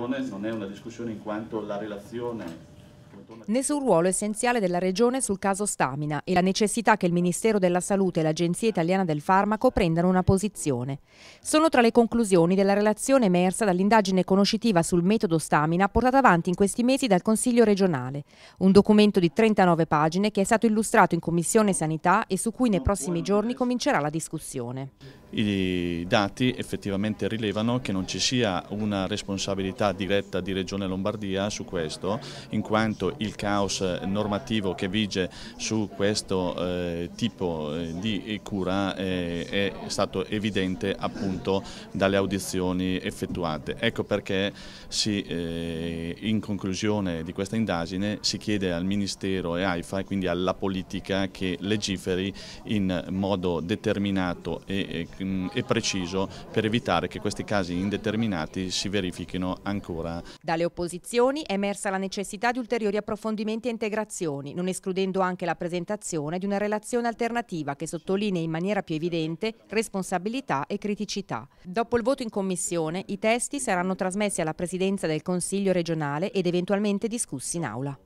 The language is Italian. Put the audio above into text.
Non è una discussione in quanto la relazione né sul ruolo essenziale della Regione sul caso Stamina e la necessità che il Ministero della Salute e l'Agenzia Italiana del Farmaco prendano una posizione. Sono tra le conclusioni della relazione emersa dall'indagine conoscitiva sul metodo Stamina portata avanti in questi mesi dal Consiglio regionale, un documento di 39 pagine che è stato illustrato in Commissione Sanità e su cui nei prossimi giorni comincerà la discussione. I dati effettivamente rilevano che non ci sia una responsabilità diretta di Regione Lombardia su questo, in quanto appunto il caos eh, normativo che vige su questo eh, tipo eh, di cura eh, è stato evidente appunto dalle audizioni effettuate. Ecco perché si, eh, in conclusione di questa indagine si chiede al Ministero e AIFA e quindi alla politica che legiferi in modo determinato e, e, mm, e preciso per evitare che questi casi indeterminati si verifichino ancora. Dalle opposizioni è emersa la necessità di ulteriori ulteriori approfondimenti e integrazioni, non escludendo anche la presentazione di una relazione alternativa che sottolinei in maniera più evidente responsabilità e criticità. Dopo il voto in Commissione, i testi saranno trasmessi alla Presidenza del Consiglio regionale ed eventualmente discussi in Aula.